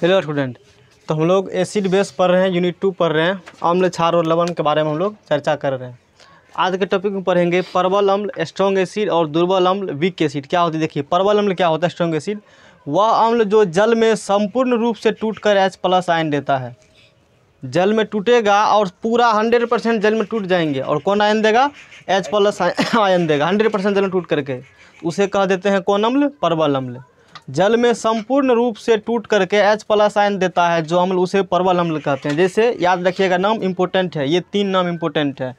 Hello student तो हम लोग एसिड बेस पढ़ रहे हैं यूनिट टू पढ़ रहे हैं अम्ल क्षार और लवण के बारे में हम लोग चर्चा कर रहे हैं आज के टॉपिक में पढ़ेंगे परबल अम्ल स्ट्रॉन्ग एसिड और दुर्बल अम्ल वीक एसिड क्या होती है देखिए परबल अम्ल क्या होता है स्ट्रॉन्ग एसिड वह अम्ल जो जल में संपूर्ण रूप से टूट कर एच प्लस आयन देता है जल में टूटेगा और पूरा हंड्रेड परसेंट जल में टूट जाएंगे और कौन आयन देगा एच प्लस आयन देगा हंड्रेड परसेंट जल में टूट करके उसे कह देते हैं कौन अम्ल परबल अम्ल जल में संपूर्ण रूप से टूट करके एच प्लस आयन देता है जो हम उसे परवल अम्ल कहते हैं जैसे याद रखिएगा नाम इम्पोर्टेंट है ये तीन नाम इम्पोर्टेंट है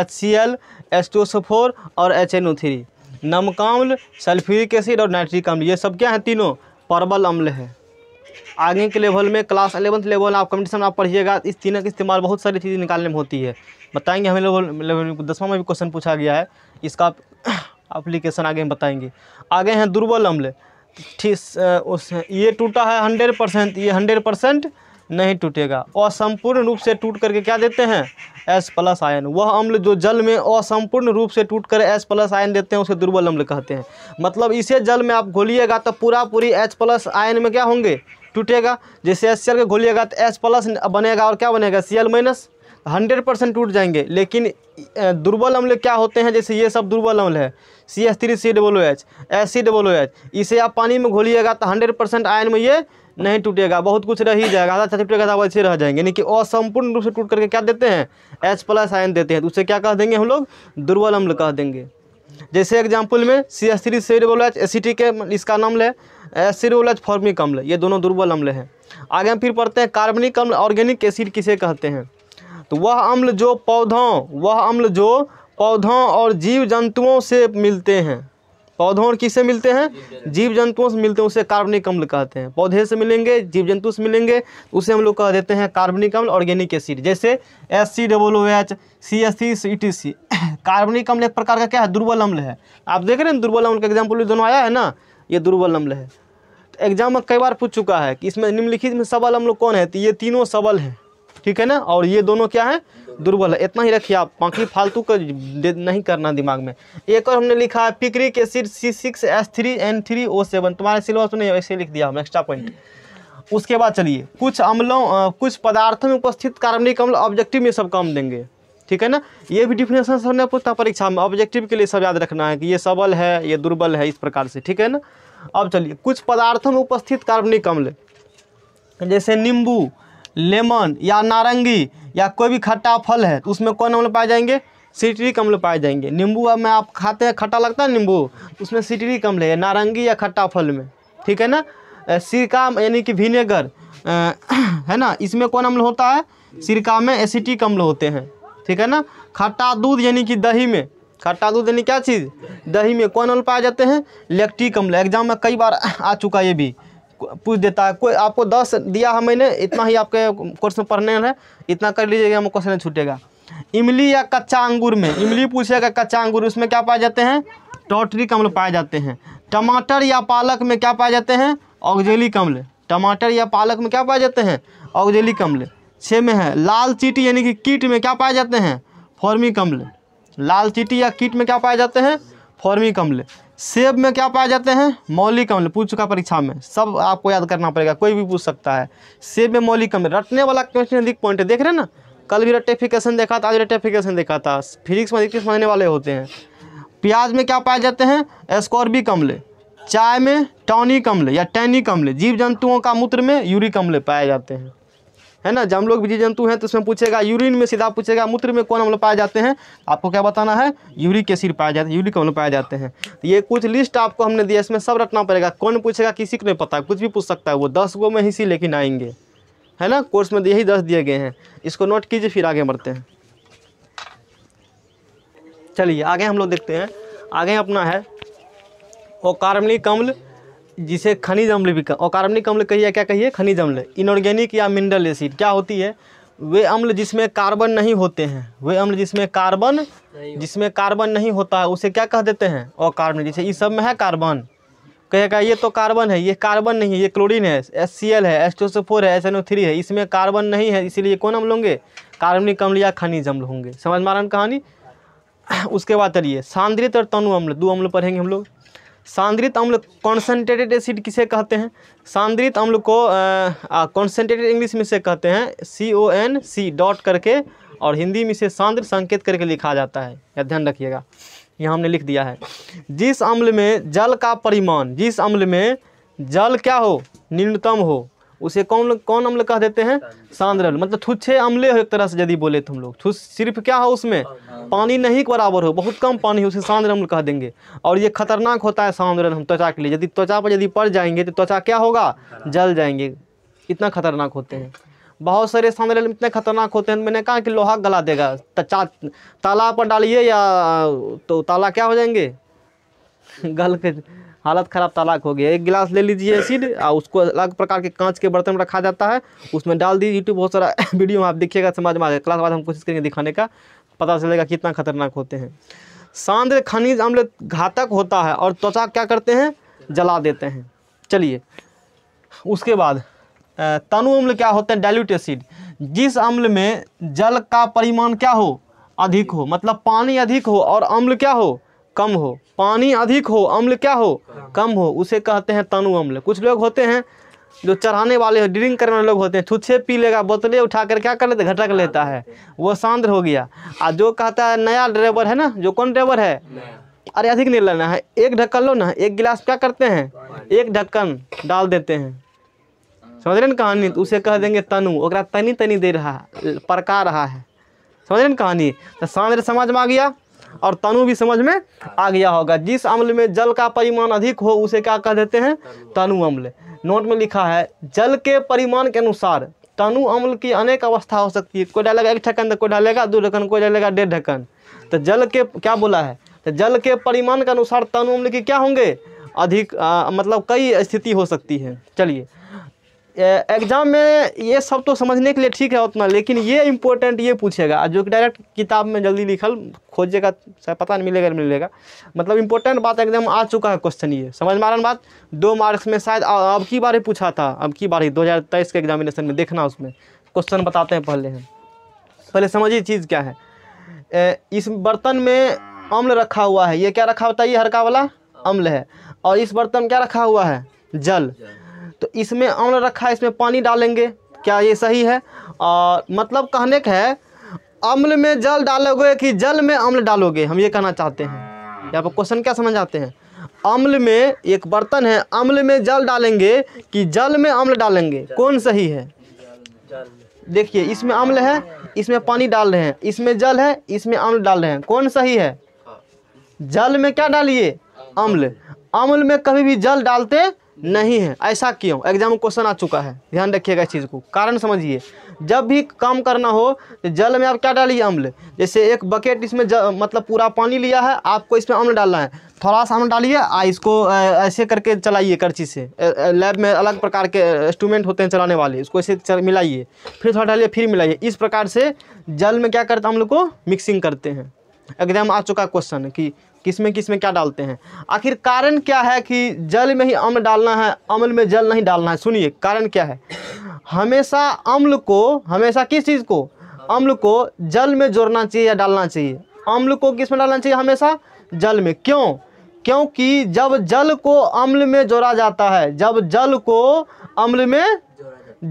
H C L H two S फोर four H N O three नमकाम्ल सल्फ्यूरिक एसिड और नाइट्रिक अम्ल ये सब क्या है तीनों परबल अम्ल है आगे के लेवल में क्लास अलेवंथ लेवल आप कंपटीशन आप पढ़िएगा इस तीनों का इस्तेमाल बहुत सारी चीज़ें निकालने में होती है बताएंगे हमें लेवल लेवल दसवां में भी क्वेश्चन पूछा गया है इसका अप्लीकेशन आगे हम बताएंगे आगे हैं दुर्बल अम्ल ठीक उस ये टूटा है हंड्रेड परसेंट ये हंड्रेड परसेंट नहीं टूटेगा असंपूर्ण रूप से टूट करके क्या देते हैं एस प्लस आयन वह अम्ल जो जल में असंपूर्ण रूप से टूट कर एस प्लस आयन देते हैं उसे दुर्बल अम्ल कहते हैं मतलब इसे जल में आप घोलिएगा तो पूरा पूरी एच प्लस आयन में क्या होंगे टूटेगा जैसे एस सी एल के घोलिएगा तो एच प्लस बनेगा और क्या बनेगा C L minus hundred percent टूट जाएंगे लेकिन दुर्बल अम्ल क्या होते हैं जैसे ये सब दुर्बल अम्ल है C S three C W H S C W H इसे आप पानी में घोलिएगा तो हंड्रेड परसेंट आयन में ये नहीं टूटेगा बहुत कुछ रह ही जाएगा आधा टूटेगा ऐसे वैसे रह जाएंगे यानी कि असंपूर्ण रूप से टूट करके क्या देते हैं एच प्लस आयन देते हैं तो उसे क्या कह देंगे हम लोग दुर्बल अम्ल कह देंगे जैसे एग्जाम्पल में C S three C W H S के इसका नाम ले S C W H formic अम्ल ये दोनों दुर्बल अम्ल हैं आगे हम फिर पढ़ते हैं कार्बनिक अम्ल ऑर्गेनिक एसिड किसे कहते हैं तो वह अम्ल जो पौधों वह अम्ल जो पौधों और जीव जंतुओं से मिलते हैं पौधों और किससे मिलते हैं जीव जंतुओं से मिलते हैं उसे कार्बनिक अम्ल कहते हैं पौधे से मिलेंगे जीव जंतु से मिलेंगे उसे हम लोग कह देते हैं कार्बनिक अम्ल ऑर्गेनिक एसिड जैसे S C O H C S C C T C कार्बनिक अम्ल एक प्रकार का क्या है दुर्बल अम्ल है आप देख रहे हैं दुर्बल अम्ल का एग्जाम्पल दोनों आया है ना ये दुर्बल अम्ल है एग्जाम तो में कई बार पूछ चुका है कि इसमें निम्नलिखित में सबल अम्ल कौन है तो ये तीनों सबल हैं ठीक है ना और ये दोनों क्या है दुर्बल है इतना ही रखिए आप बाकी फालतू का नहीं करना दिमाग में एक और हमने लिखा है picric acid C six S three N three O seven तुम्हारे सिलेबस में ऐसे लिख दिया हम एक्स्ट्रा पॉइंट उसके बाद चलिए कुछ अम्लों कुछ पदार्थों में उपस्थित कार्बनिक अम्ल ऑब्जेक्टिव में सब काम देंगे ठीक है ना ये भी डिफिनेशन सबने पूछता परीक्षा में ऑब्जेक्टिव के लिए सब याद रखना है कि ये सबल है ये दुर्बल है इस प्रकार से ठीक है ना अब चलिए कुछ पदार्थों में उपस्थित कार्बनिक अम्ल जैसे नींबू लेमन या नारंगी या कोई भी खट्टा फल है तो उसमें कौन अम्ल पाए जाएंगे सिट्रिक अम्ल पाए जाएंगे नींबू अब मैं आप खाते हैं खट्टा लगता है नींबू उसमें सिट्रिक अम्ल है नारंगी या खट्टा फल में ठीक है ना सिरका यानी कि विनेगर है ना इसमें कौन अम्ल होता है सिरका में एसिटिक अम्ल होते हैं ठीक है ना खट्टा दूध यानी कि दही में खट्टा दूध यानी क्या चीज़ दही में कौन अम्ल पाए जाते हैं लेक्टिक अम्ल एग्जाम में कई बार आ चुका ये भी पूछ देता है कोई आपको दस दिया है मैंने इतना ही आपके कोर्स में पढ़ने है इतना कर लीजिएगा हम क्वेश्चन छूटेगा इमली या कच्चा अंगूर में इमली पूछेगा कच्चा अंगूर उसमें क्या पाए जाते हैं टॉटरी कमल पाए जाते हैं टमाटर या पालक में क्या पाए जाते हैं ऑक्जेली कमल टमाटर या पालक में क्या पाए जाते हैं ऑक्जेली कमल छः में है लाल चीटी यानी कि कीट में क्या पाए जाते हैं फॉर्मी कमल लाल चीटी या कीट में क्या पाए जाते हैं फॉर्मिक अम्ल सेब में क्या पाए जाते हैं मौलिक अम्ल पूछ चुका परीक्षा में सब आपको याद करना पड़ेगा कोई भी पूछ सकता है सेब में मौलिक अम्ल रटने वाला क्वेश्चन अधिक पॉइंट है देख रहे हैं ना कल भी रेटिफिकेशन देखा था आज रेटिफिकेशन देखा था फिजिक्स में अधिक समझने वाले होते हैं प्याज में क्या पाए जाते हैं स्कॉर्बिक अम्ल चाय में टॉनिक अम्ल या टैनिक अम्ल जीव जंतुओं का मूत्र में यूरिक अम्ल पाए जाते हैं है ना जब हम लोग जीव जंतु हैं तो उसमें पूछेगा यूरिन में सीधा पूछेगा मूत्र में कौन हम लोग पाए जाते हैं आपको क्या बताना है यूरिक एसिड पाए जाते हैं यूरिक हम लोग पाए जाते हैं तो ये कुछ लिस्ट आपको हमने दिया इसमें सब रटना पड़ेगा कौन पूछेगा किसी को नहीं पता कुछ भी पूछ सकता है वो दस गो में ही सी लेकिन आएंगे है ना कोर्स में यही दस दिए गए हैं इसको नोट कीजिए फिर आगे बढ़ते हैं चलिए आगे हम लोग देखते हैं आगे अपना है वो कार्मिक अम्ल जिसे खनिज अम्ल भी और कार्बनिक अम्ल कहिए क्या कहिए खनिज अम्ल इनऑर्गेनिक या मिनरल एसिड क्या होती है वे अम्ल जिसमें कार्बन नहीं होते हैं वे अम्ल जिसमें कार्बन जिसमें कार्बन नहीं होता है उसे क्या कह देते हैं और कार्बन जैसे इस सब में है कार्बन कहेगा ये तो कार्बन है ये कार्बन नहीं है ये क्लोरीन है एस सी एल है एस फोर है एस एन ओ थ्री है इसमें कार्बन नहीं है इसीलिए कौन अम्ल होंगे कार्बनिक अम्ल या खनिज अम्ल होंगे समझ मारा कहानी उसके बाद चलिए सांद्रित और तनु अम्ल दो अम्ल पढ़ेंगे हम लोग सांद्रित अम्ल कॉन्सेंट्रेटेड एसिड किसे कहते हैं सांद्रित अम्ल को कॉन्सेंट्रेटेड इंग्लिश में से कहते हैं सी ओ एन सी डॉट करके और हिंदी में से सांद्र संकेत करके लिखा जाता है या ध्यान रखिएगा यहाँ हमने लिख दिया है जिस अम्ल में जल का परिमाण जिस अम्ल में जल क्या हो न्यूनतम हो उसे कौन लोग कौन अम्ल कह देते हैं सांद्रल मतलब थुच्छे अम्ले हो एक तरह से यदि बोले तो हम लोग थुस सिर्फ क्या हो उसमें हाँ, हाँ। पानी नहीं के बराबर हो बहुत कम पानी हो उसे सांद्र अम्ल कह देंगे और ये खतरनाक होता है सांद्रल हम त्वचा के लिए यदि त्वचा पर यदि पड़ जाएंगे तो त्वचा क्या होगा जल जाएंगे इतना खतरनाक होते हैं बहुत सारे सांद्रल इतने खतरनाक होते हैं मैंने कहा कि लोहा गला देगा ताला पर डालिए या तो ताला क्या हो जाएंगे गल के हालत ख़राब तलाक हो गया एक गिलास ले लीजिए एसिड और उसको अलग प्रकार के कांच के बर्तन में रखा जाता है उसमें डाल दीजिए यूट्यूब बहुत सारा वीडियो आप देखिएगा समझ में आ क्लास बाद हम कोशिश करेंगे दिखाने का पता चलेगा कितना खतरनाक होते हैं सांद्र खनिज अम्ल घातक होता है और त्वचा क्या करते हैं जला देते हैं चलिए उसके बाद तनु अम्ल क्या होते हैं डायल्यूट एसिड जिस अम्ल में जल का परिमाण क्या हो अधिक हो मतलब पानी अधिक हो और अम्ल क्या हो कम हो पानी अधिक हो अम्ल क्या हो कम हो उसे कहते हैं तनु अम्ल कुछ लोग होते हैं जो चढ़ाने वाले हो ड्रिंक करने वाले लोग होते हैं छुच्छे पी लेगा बोतलें उठा कर क्या कर लेते घटक लेता है वो सांद्र हो गया और जो कहता है नया ड्राइवर है ना जो कौन ड्राइवर है अरे अधिक नहीं लेना है एक ढक्कन लो ना एक गिलास क्या करते हैं एक ढक्कन डाल देते हैं समझ रहे कहानी तो उसे कह देंगे तनु ओकरा तनी तनी दे रहा है परका रहा है समझ रहे कहानी तो सांद्र समाज में आ गया और तनु भी समझ में हाँ। आ गया होगा जिस अम्ल में जल का परिमाण अधिक हो उसे क्या कह देते हैं तनु अम्ल नोट में लिखा है जल के परिमाण के अनुसार तनु अम्ल की अनेक अवस्था हो सकती है कोई डालेगा एक ढक्कन तो कोई डालेगा दो ढक्कन कोई डालेगा डेढ़ ढक्कन तो जल के क्या बोला है तो जल के परिमाण के अनुसार तनु अम्ल की क्या होंगे अधिक आ, मतलब कई स्थिति हो सकती है चलिए एग्ज़ाम में ये सब तो समझने के लिए ठीक है उतना लेकिन ये इम्पोर्टेंट ये पूछेगा जो कि डायरेक्ट किताब में जल्दी लिखल खोजेगा पता नहीं मिलेगा मिलेगा मतलब इम्पोर्टेंट बात एकदम आ चुका है क्वेश्चन ये समझ मारन बात दो मार्क्स में शायद अब की बार ही पूछा था अब की बार ही दो के एग्जामिनेशन में देखना उसमें क्वेश्चन बताते हैं पहले हम पहले समझिए चीज़ क्या है ए, इस बर्तन में अम्ल रखा हुआ है ये क्या रखा होता है ये हरका वाला अम्ल है और इस बर्तन क्या रखा हुआ है जल, जल। तो इसमें अम्ल रखा है इसमें पानी डालेंगे क्या ये सही है और मतलब कहने का है अम्ल में जल डालोगे कि जल में अम्ल डालोगे हम ये कहना चाहते हैं यहाँ पर क्वेश्चन क्या समझ आते हैं अम्ल में एक बर्तन है अम्ल में जल डालेंगे कि जल में अम्ल डालेंगे कौन सही है देखिए इसमें अम्ल है इसमें पानी डाल रहे हैं इसमें जल है इसमें अम्ल डाल रहे हैं कौन सही है जल में क्या डालिए अम्ल अम्ल में कभी भी जल डालते नहीं है ऐसा क्यों एग्जाम में क्वेश्चन आ चुका है ध्यान रखिएगा इस चीज़ को कारण समझिए जब भी काम करना हो तो जल में आप क्या डालिए अम्ल जैसे एक बकेट इसमें ज, मतलब पूरा पानी लिया है आपको इसमें अम्ल डालना है थोड़ा सा अम्ल डालिए आ इसको ऐसे करके चलाइए करची से लैब में अलग प्रकार के इंस्ट्रूमेंट होते हैं चलाने वाले इसको ऐसे मिलाइए फिर थोड़ा डालिए फिर मिलाइए इस प्रकार से जल में क्या करते हम लोग को मिक्सिंग करते हैं एग्जाम आ चुका क्वेश्चन कि किस में किस में क्या डालते हैं आखिर कारण क्या है कि जल में ही अम्ल डालना है अम्ल में जल नहीं डालना है सुनिए कारण क्या है हमेशा अम्ल को हमेशा किस चीज़ को अम्ल को जल में जोड़ना चाहिए या डालना चाहिए अम्ल को किस में डालना चाहिए हमेशा जल में क्यों क्योंकि जब जल को अम्ल में जोड़ा जाता है जब जल को अम्ल में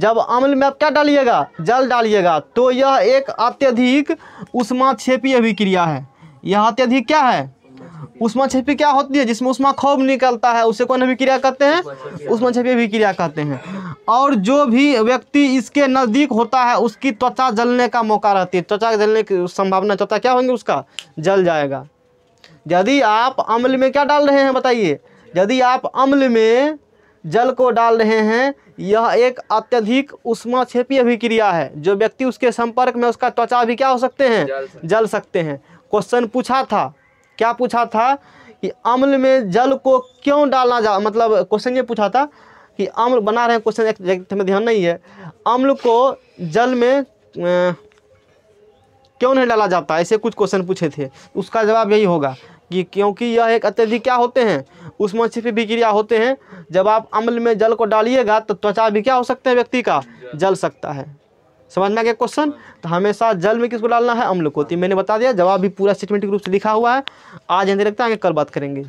जब अम्ल में आप क्या डालिएगा जल डालिएगा तो यह एक अत्यधिक उष्मा छेपी अभिक्रिया है यह अत्यधिक क्या है उष्मा क्षेपी क्या होती है जिसमें उष्मा खोब निकलता है उसे कौन अभिक्रिया कहते हैं उष्मा क्षेपी अभिक्रिया कहते हैं और जो भी व्यक्ति इसके नज़दीक होता है उसकी त्वचा जलने का मौका रहती है त्वचा जलने की संभावना त्वचा क्या होंगी उसका जल जाएगा यदि आप अम्ल में क्या डाल रहे हैं बताइए यदि आप अम्ल में जल को डाल रहे हैं यह एक अत्यधिक उष्मा छेपी अभिक्रिया है जो व्यक्ति उसके संपर्क में उसका त्वचा भी क्या हो सकते हैं जल सकते हैं क्वेश्चन पूछा था क्या पूछा था कि अम्ल में जल को क्यों डालना जा मतलब क्वेश्चन ये पूछा था कि अम्ल बना रहे हैं क्वेश्चन एक में ध्यान नहीं है अम्ल को जल में क्यों नहीं डाला जाता ऐसे कुछ क्वेश्चन पूछे थे उसका जवाब यही होगा कि क्योंकि यह एक अत्यधिक क्या होते हैं सिर्फ भी विक्रिया होते हैं जब आप अम्ल में जल को डालिएगा तो त्वचा भी क्या हो सकते हैं व्यक्ति का जल सकता है समझ में आ गया क्वेश्चन तो हमेशा जल में किसको डालना है अम्ल को तो मैंने बता दिया जवाब भी पूरा सिस्टमेटिक रूप से लिखा हुआ है आज यहीं रखते हैं आगे कल बात करेंगे